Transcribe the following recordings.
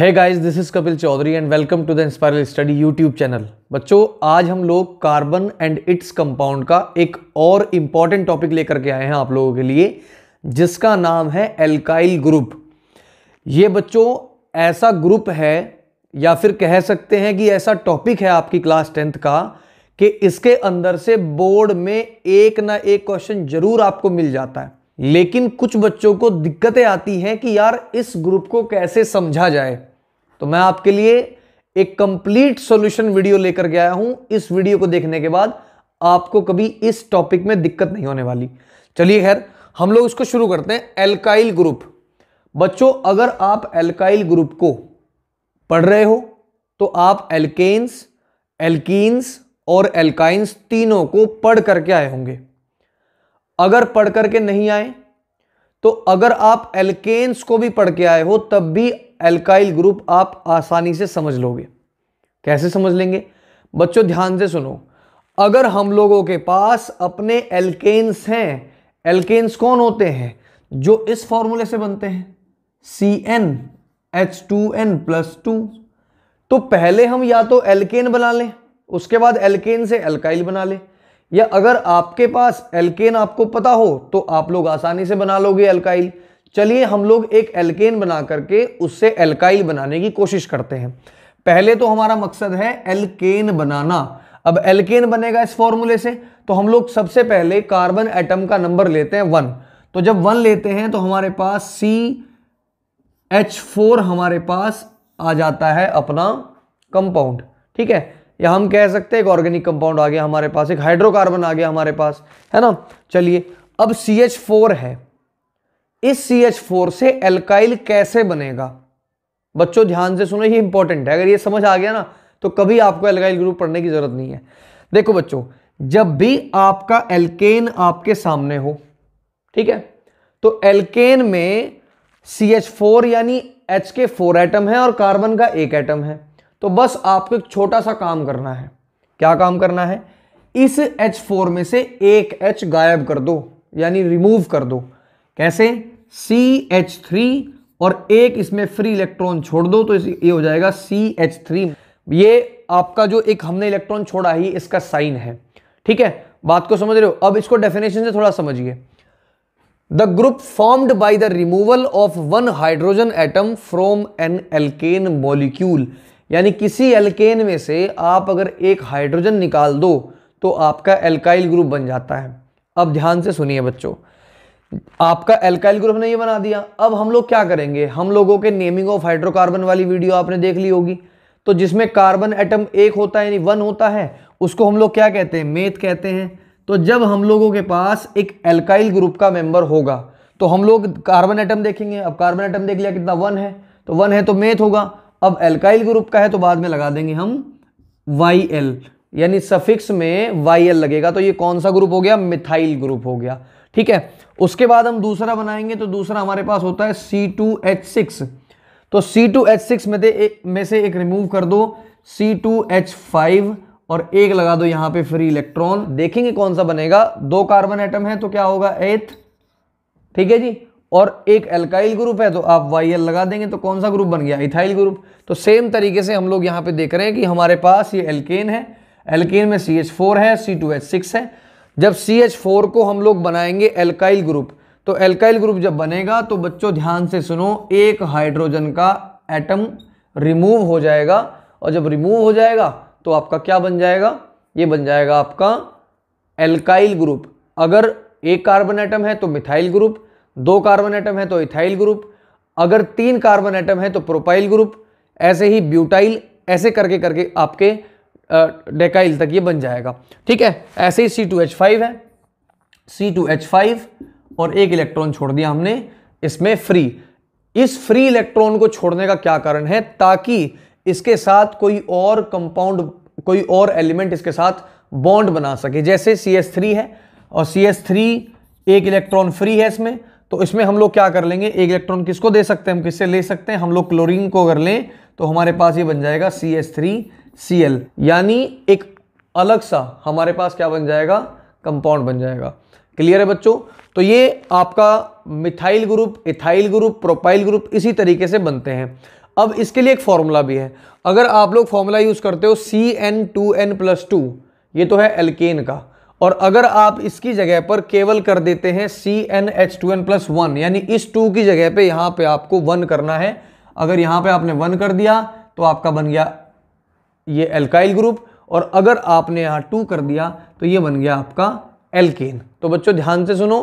है guys this is Kapil Chaudhary and welcome to the inspiral study YouTube channel बच्चों आज हम लोग कार्बन एंड इट्स कंपाउंड का एक और इम्पॉर्टेंट टॉपिक लेकर के आए हैं आप लोगों के लिए जिसका नाम है एल्काइल ग्रुप ये बच्चों ऐसा ग्रुप है या फिर कह सकते हैं कि ऐसा टॉपिक है आपकी क्लास टेंथ का कि इसके अंदर से बोर्ड में एक ना एक क्वेश्चन जरूर आपको मिल जाता है लेकिन कुछ बच्चों को दिक्कतें आती हैं कि यार इस ग्रुप को कैसे समझा जाए तो मैं आपके लिए एक कंप्लीट सॉल्यूशन वीडियो लेकर के आया हूं इस वीडियो को देखने के बाद आपको कभी इस टॉपिक में दिक्कत नहीं होने वाली चलिए खैर हम लोग इसको शुरू करते हैं एल्काइल ग्रुप बच्चों अगर आप एल्काइल ग्रुप को पढ़ रहे हो तो आप एल्केन्स एल्कीन्स और एल्काइंस तीनों को पढ़ करके आए होंगे अगर पढ़ करके नहीं आए तो अगर आप एल्केन्स को भी पढ़ के आए हो तब भी एल्काइल ग्रुप आप आसानी से समझ लोगे कैसे समझ लेंगे बच्चों ध्यान से सुनो अगर हम लोगों के पास अपने एल्केन्स हैं एल्केन्स कौन होते हैं जो इस फॉर्मूले से बनते हैं C N H two N plus two तो पहले हम या तो एल्केन बना लें उसके बाद एल्केन से एल्काइल बना लें या अगर आपके पास एल्केन आपको पता हो तो आप लोग आसानी से बना लोगे एल्काइल चलिए हम लोग एक एल्केन बना करके उससे एल्काइल बनाने की कोशिश करते हैं पहले तो हमारा मकसद है एल्केन बनाना अब एल्केन बनेगा इस फॉर्मूले से तो हम लोग सबसे पहले कार्बन एटम का नंबर लेते हैं वन तो जब वन लेते हैं तो हमारे पास सी एच फोर हमारे पास आ जाता है अपना कंपाउंड ठीक है या हम कह सकते हैं एक ऑर्गेनिक कंपाउंड आ गया हमारे पास एक हाइड्रोकार्बन आ गया हमारे पास है ना चलिए अब सी एच फोर है इस सी एच फोर से एल्काइल कैसे बनेगा बच्चों ध्यान से सुनो ये इंपॉर्टेंट है अगर ये समझ आ गया ना तो कभी आपको एल्काइल ग्रुप पढ़ने की जरूरत नहीं है देखो बच्चों जब भी आपका एल्केन आपके सामने हो ठीक है तो एल्केन में सी एच फोर यानी एच के फोर एटम है और कार्बन का एक एटम है तो बस आपको एक छोटा सा काम करना है क्या काम करना है इस एच फोर में से एक एच गायब कर दो यानी रिमूव कर दो कैसे सी एच थ्री और एक इसमें फ्री इलेक्ट्रॉन छोड़ दो तो ये हो जाएगा सी एच थ्री ये आपका जो एक हमने इलेक्ट्रॉन छोड़ा ही इसका साइन है ठीक है बात को समझ रहे हो अब इसको डेफिनेशन से थोड़ा समझिए the group formed by the removal of one hydrogen atom from an alkane molecule यानी किसी एल्केन में से आप अगर एक हाइड्रोजन निकाल दो तो आपका एल्काइल ग्रुप बन जाता है अब ध्यान से सुनिए बच्चों आपका एल्काइल ग्रुप ने ये बना दिया अब हम लोग क्या करेंगे हम लोगों के नेमिंग ऑफ हाइड्रोकार्बन वाली वीडियो आपने देख ली होगी तो जिसमें कार्बन एटम एक होता है यानी वन होता है उसको हम लोग क्या कहते हैं मेथ कहते हैं तो जब हम लोगों के पास एक एल्काइल ग्रुप का मेंबर होगा तो हम लोग कार्बन एटम देखेंगे अब कार्बन एटम देख लिया कितना वन है तो वन है तो मेथ होगा अब एल्काइल ग्रुप का है तो बाद में लगा देंगे हम वाई एल यानी सफिक्स में वाई एल लगेगा तो ये कौन सा ग्रुप हो गया मिथाइल ग्रुप हो गया ठीक है उसके बाद हम दूसरा बनाएंगे तो दूसरा हमारे पास होता है सी टू एच सिक्स तो सी टू एच सिक्स में से में से एक रिमूव कर दो सी टू एच फाइव और एक लगा दो यहां पे फ्री इलेक्ट्रॉन देखेंगे कौन सा बनेगा दो कार्बन एटम है तो क्या होगा एथ ठीक है जी और एक एल्काइल ग्रुप है तो आप वाई एल लगा देंगे तो कौन सा ग्रुप बन गया इथाइल ग्रुप तो सेम तरीके से हम लोग यहाँ पे देख रहे हैं कि हमारे पास ये एल्केन है एल्केन में सी एच फोर है सी टू एच सिक्स है जब सी एच फोर को हम लोग बनाएंगे एल्काइल ग्रुप तो एल्काइल ग्रुप जब बनेगा तो बच्चों ध्यान से सुनो एक हाइड्रोजन का एटम रिमूव हो जाएगा और जब रिमूव हो जाएगा तो आपका क्या बन जाएगा ये बन जाएगा आपका एल्काइल ग्रुप अगर एक कार्बन एटम है तो मिथाइल ग्रुप दो कार्बन एटम है तो इथाइल ग्रुप अगर तीन कार्बन एटम है तो प्रोपाइल ग्रुप ऐसे ही ब्यूटाइल ऐसे करके करके आपके डेकाइल तक ये बन जाएगा ठीक है ऐसे ही सी टू एच फाइव है सी टू एच फाइव और एक इलेक्ट्रॉन छोड़ दिया हमने इसमें फ्री इस फ्री इलेक्ट्रॉन को छोड़ने का क्या कारण है ताकि इसके साथ कोई और कंपाउंड कोई और एलिमेंट इसके साथ बॉन्ड बना सके जैसे सी एस थ्री है और सी एस थ्री एक इलेक्ट्रॉन फ्री है इसमें तो इसमें हम लोग क्या कर लेंगे एक इलेक्ट्रॉन किसको दे सकते हैं हम किससे ले सकते हैं हम लोग क्लोरीन को अगर लें तो हमारे पास ये बन जाएगा C S three C L यानी एक अलग सा हमारे पास क्या बन जाएगा कंपाउंड बन जाएगा क्लियर है बच्चों तो ये आपका methyl group ethyl group propyl group इसी तरीके से बनते हैं अब इसके लिए एक फॉर्मूला भी है अगर आप लोग फॉर्मूला यूज़ करते हो C N two N plus two ये तो है एल्केन का और अगर आप इसकी जगह पर केवल कर देते हैं C N H two N plus one यानी इस टू की जगह पे यहां पे आपको वन करना है अगर यहां पे आपने वन कर दिया तो आपका बन गया ये एल्काइल ग्रुप और अगर आपने यहां टू कर दिया तो ये बन गया आपका एल्केन तो बच्चों ध्यान से सुनो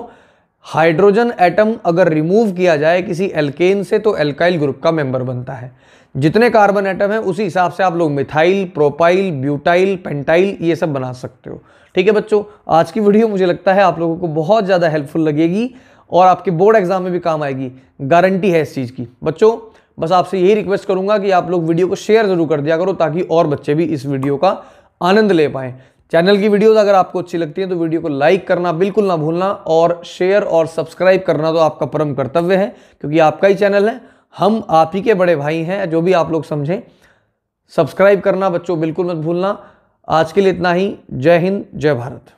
हाइड्रोजन एटम अगर रिमूव किया जाए किसी एल्केन से तो एल्काइल ग्रुप का मेंबर बनता है जितने कार्बन एटम हैं उसी हिसाब से आप लोग मिथाइल प्रोपाइल ब्यूटाइल पेंटाइल ये सब बना सकते हो ठीक है बच्चों आज की वीडियो मुझे लगता है आप लोगों को बहुत ज़्यादा हेल्पफुल लगेगी और आपके बोर्ड एग्जाम में भी काम आएगी गारंटी है इस चीज़ की बच्चों बस आपसे यही रिक्वेस्ट करूंगा कि आप लोग वीडियो को शेयर ज़रूर कर दिया करो ताकि और बच्चे भी इस वीडियो का आनंद ले पाएँ चैनल की वीडियोज अगर आपको अच्छी लगती हैं तो वीडियो को लाइक करना बिल्कुल ना भूलना और शेयर और सब्सक्राइब करना तो आपका परम कर्तव्य है क्योंकि आपका ही चैनल है हम आप ही के बड़े भाई हैं जो भी आप लोग समझें सब्सक्राइब करना बच्चों बिल्कुल मत भूलना आज के लिए इतना ही जय हिंद जय भारत